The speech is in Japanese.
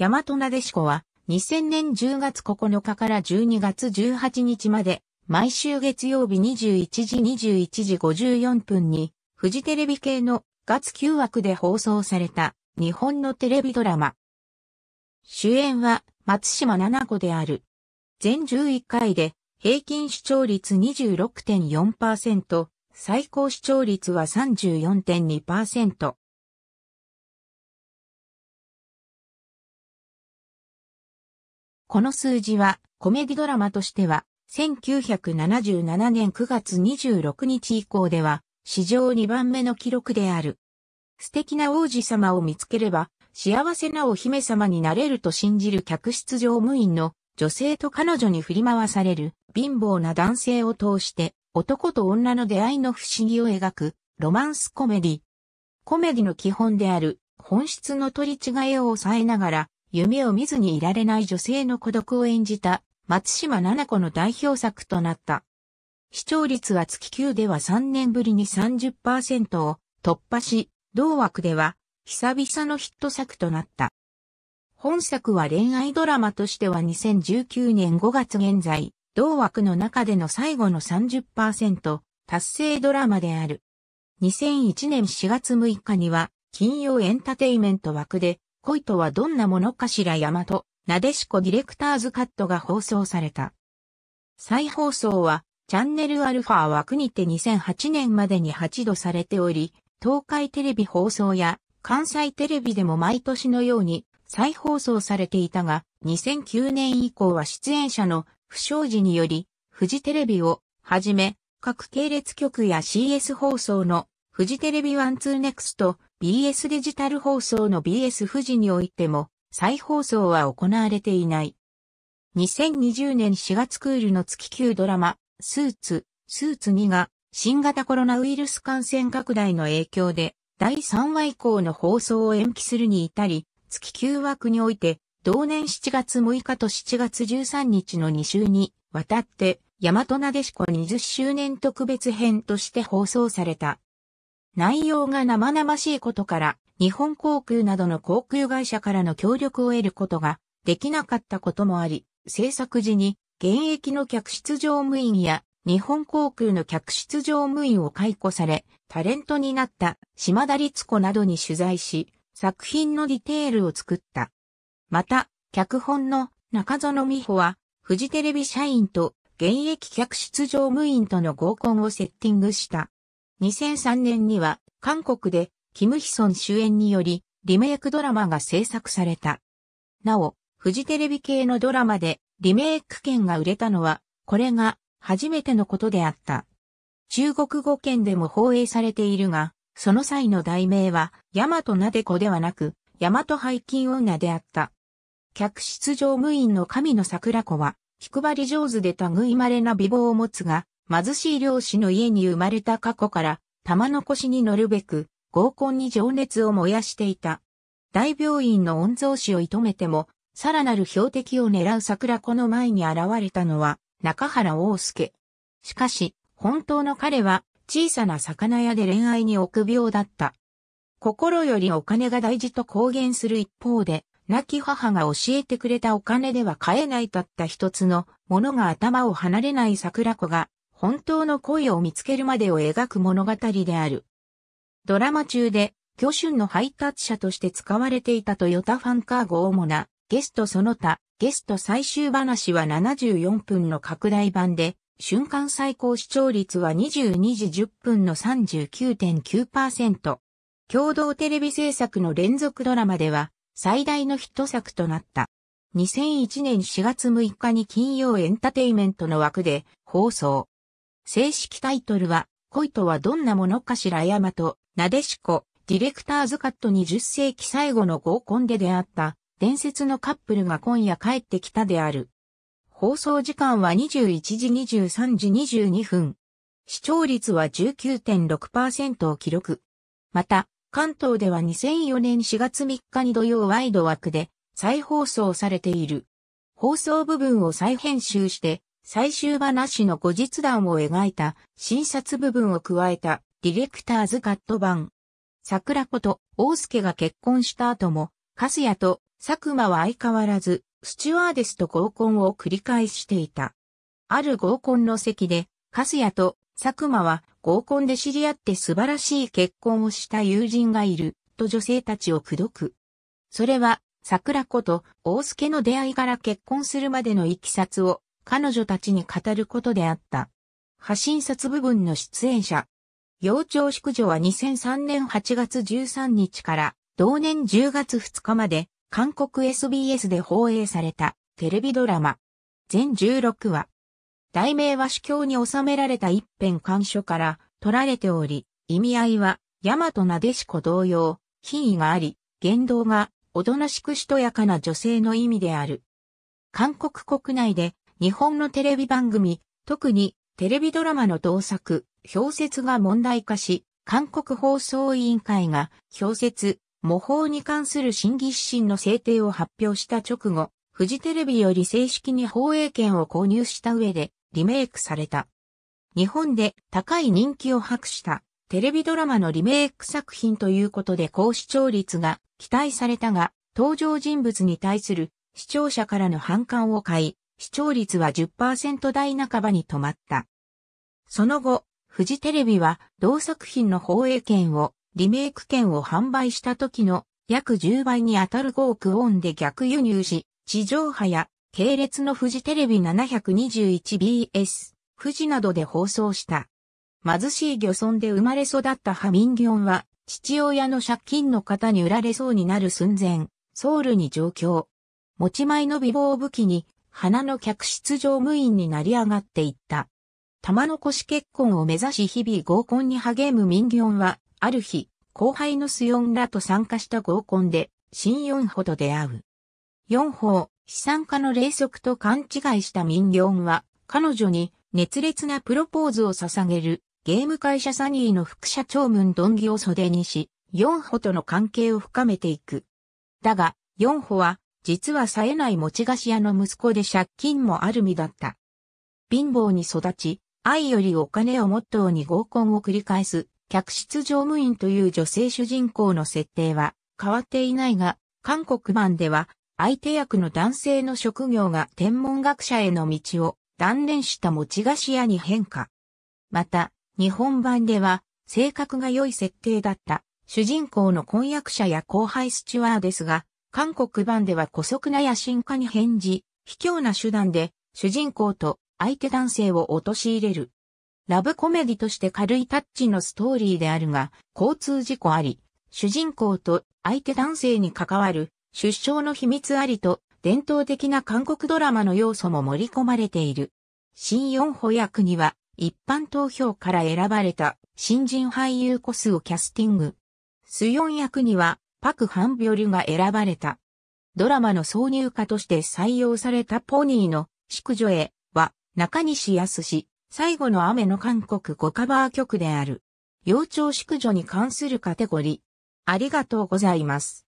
大和なでしこは、2000年10月9日から12月18日まで、毎週月曜日21時21時54分に、フジテレビ系の月9枠で放送された日本のテレビドラマ。主演は松島七子である。全11回で平均視聴率26.4%、最高視聴率は34.2%。この数字は、コメディドラマとしては、1977年9月26日以降では、史上2番目の記録である。素敵な王子様を見つければ、幸せなお姫様になれると信じる客室乗務員の女性と彼女に振り回される貧乏な男性を通して男と女の出会いの不思議を描くロマンスコメディ。コメディの基本である本質の取り違えを抑えながら夢を見ずにいられない女性の孤独を演じた松島奈々子の代表作となった。視聴率は月9では3年ぶりに30%を突破し、同枠では久々のヒット作となった。本作は恋愛ドラマとしては2019年5月現在、同枠の中での最後の30%達成ドラマである。2001年4月6日には金曜エンタテイメント枠で恋とはどんなものかしら大和、なでしこディレクターズカットが放送された。再放送は、チャンネルアルファ枠にて2008年までに8度されており、東海テレビ放送や関西テレビでも毎年のように再放送されていたが、2009年以降は出演者の不祥事により、フジテレビをはじめ、各系列局や CS 放送のフジテレビワンツーネクスト、BS デジタル放送の BS 富士においても、再放送は行われていない。2020年4月クールの月9ドラマ、スーツ、スーツ2が、新型コロナウイルス感染拡大の影響で、第3話以降の放送を延期するに至り、月9枠において、同年7月6日と7月13日の2週に、わたって、大和なでしこ20周年特別編として放送された。内容が生々しいことから、日本航空などの航空会社からの協力を得ることができなかったこともあり、制作時に現役の客室乗務員や日本航空の客室乗務員を解雇され、タレントになった島田律子などに取材し、作品のディテールを作った。また、脚本の中園美穂は、フジテレビ社員と現役客室乗務員との合コンをセッティングした。2003年には韓国でキムヒソン主演によりリメイクドラマが制作された。なお、フジテレビ系のドラマでリメイク券が売れたのは、これが初めてのことであった。中国語圏でも放映されているが、その際の題名は、ヤマトナデコではなく、ヤマト背筋女であった。客室乗務員の神の桜子は、気配り上手で類まれな美貌を持つが、貧しい漁師の家に生まれた過去から、玉の腰に乗るべく、合コンに情熱を燃やしていた。大病院の御曹司を射止めても、さらなる標的を狙う桜子の前に現れたのは、中原大介。しかし、本当の彼は、小さな魚屋で恋愛に臆病だった。心よりお金が大事と公言する一方で、亡き母が教えてくれたお金では買えないたった一つのものが頭を離れない桜子が本当の恋を見つけるまでを描く物語である。ドラマ中で、巨春の配達者として使われていたトヨタファンカー号主な、ゲストその他、ゲスト最終話は74分の拡大版で、瞬間最高視聴率は22時10分の39.9%。共同テレビ制作の連続ドラマでは最大のヒット作となった。2001年4月6日に金曜エンタテイメントの枠で放送。正式タイトルは、恋とはどんなものかしら山と、なでしこ、ディレクターズカット20世紀最後の合コンで出会った伝説のカップルが今夜帰ってきたである。放送時間は21時23時22分。視聴率は19.6%を記録。また、関東では2004年4月3日に土曜ワイド枠で再放送されている。放送部分を再編集して最終話の後日談を描いた診察部分を加えたディレクターズカット版。桜子と大助が結婚した後も、カスヤと佐久間は相変わらず、スチュワーデスと合コンを繰り返していた。ある合コンの席で、カスヤと佐久間は合コンで知り合って素晴らしい結婚をした友人がいる、と女性たちを口説く。それは、桜子と大助の出会いから結婚するまでの行きさを彼女たちに語ることであった。派新札部分の出演者。幼鳥宿女は2003年8月13日から同年10月2日まで韓国 SBS で放映されたテレビドラマ。全16話。題名は主教に収められた一辺関書から取られており、意味合いは、大和なでしこ同様、品位があり、言動が、おとなしくしとやかな女性の意味である。韓国国内で日本のテレビ番組、特にテレビドラマの盗作、氷説が問題化し、韓国放送委員会が氷説、模倣に関する審議指針の制定を発表した直後、フジテレビより正式に放映権を購入した上でリメイクされた。日本で高い人気を博したテレビドラマのリメイク作品ということで高視聴率が期待されたが、登場人物に対する視聴者からの反感を買い、視聴率は10%台半ばに止まった。その後、フジテレビは同作品の放映権を、リメイク権を販売した時の約10倍に当たる5億ウォンで逆輸入し、地上波や系列のフジテレビ 721BS、富士などで放送した。貧しい漁村で生まれ育ったハミンギョンは、父親の借金の方に売られそうになる寸前、ソウルに上京。持ち前の美貌を武器に花の客室乗務員になり上がっていった。玉の腰結婚を目指し日々合コンに励む民業は、ある日、後輩のスヨンらと参加した合コンで、新四歩と出会う。四歩、資産家の霊足と勘違いした民業は、彼女に熱烈なプロポーズを捧げる、ゲーム会社サニーの副社長ムンドンギを袖にし、四歩との関係を深めていく。だが、四歩は実は冴えない持ち菓子屋の息子で借金もある身だった。貧乏に育ち、愛よりお金をモットーに合コンを繰り返す、客室乗務員という女性主人公の設定は変わっていないが、韓国版では相手役の男性の職業が天文学者への道を断念した持ち菓子屋に変化。また、日本版では性格が良い設定だった主人公の婚約者や後輩スチュワーですが、韓国版では古速な野心家に返事、卑怯な手段で主人公と相手男性を陥れる。ラブコメディとして軽いタッチのストーリーであるが、交通事故あり、主人公と相手男性に関わる出生の秘密ありと伝統的な韓国ドラマの要素も盛り込まれている。新四歩役には一般投票から選ばれた新人俳優個数をキャスティング。スヨン役にはパク・ハンビョルが選ばれた。ドラマの挿入歌として採用されたポニーの宿女へは中西康最後の雨の韓国5カバー曲である。幼鳥宿女に関するカテゴリー。ありがとうございます。